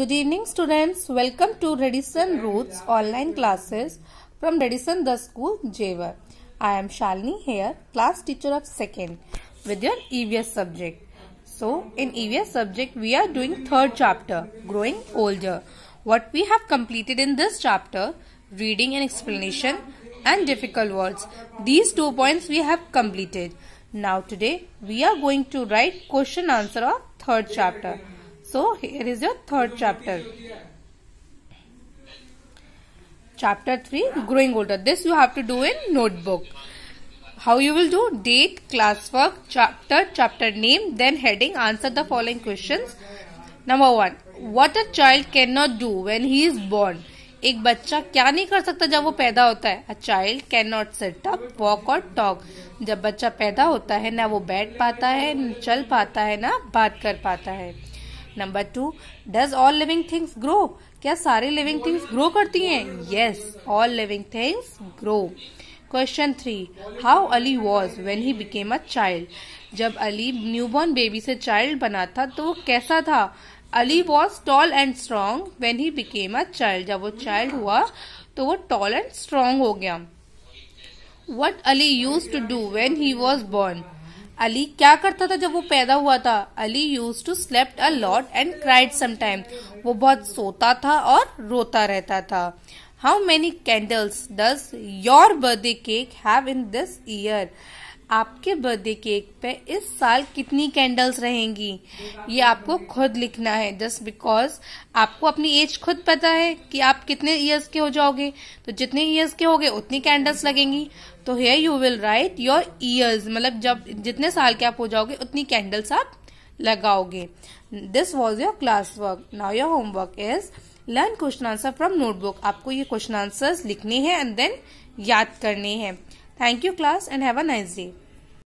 Good evening students. Welcome to Redison Roots online classes from Redison the school Jewar. I am Shalini here, class teacher of 2nd with your EVS subject. So in EVS subject we are doing 3rd chapter Growing Older. What we have completed in this chapter reading and explanation and difficult words. These two points we have completed. Now today we are going to write question answer of 3rd chapter. So here is your third chapter chapter three growing older this you have to do in notebook how you will do date class work chapter chapter name then heading answer the following question number one what a child can not do when he is born एक बच्चा क्या नहीं कर सकता जब वो पैदा होता है a child can not sit up walk और टॉक जब बच्चा पैदा होता है ना वो बैठ पाता है न चल पाता है ना बात कर पाता है number two does all living things grow क्या सारे लिविंग थिंग्स ग्रो करती हैं yes all living things grow question three how Ali was when he became a child जब अली न्यूबॉर्न बेबी से चाइल्ड बना था तो वो कैसा था Ali was tall and strong when he became a child जब वो चाइल्ड हुआ तो वो टॉल एंड स्ट्रांग हो गया what Ali use to do when he was born Ali क्या करता था जब वो पैदा हुआ था Ali use to slept a lot and cried sometime वो बहुत सोता था और रोता रहता था how many candles does your birthday cake have in this year आपके बर्थडे केक पे इस साल कितनी कैंडल्स रहेंगी ये आपको खुद लिखना है जस्ट बिकॉज आपको अपनी एज खुद पता है कि आप कितने ईयर्स के हो जाओगे तो जितने ईयर्स के होगे उतनी कैंडल्स लगेंगी तो here you will write your years मतलब जब जितने साल के आप हो जाओगे उतनी कैंडल्स आप लगाओगे this was your class work now your homework is learn question answer from notebook आपको ये क्वेश्चन आंसर लिखने हैं एंड देन याद करने हैं Thank you class and have a nice day.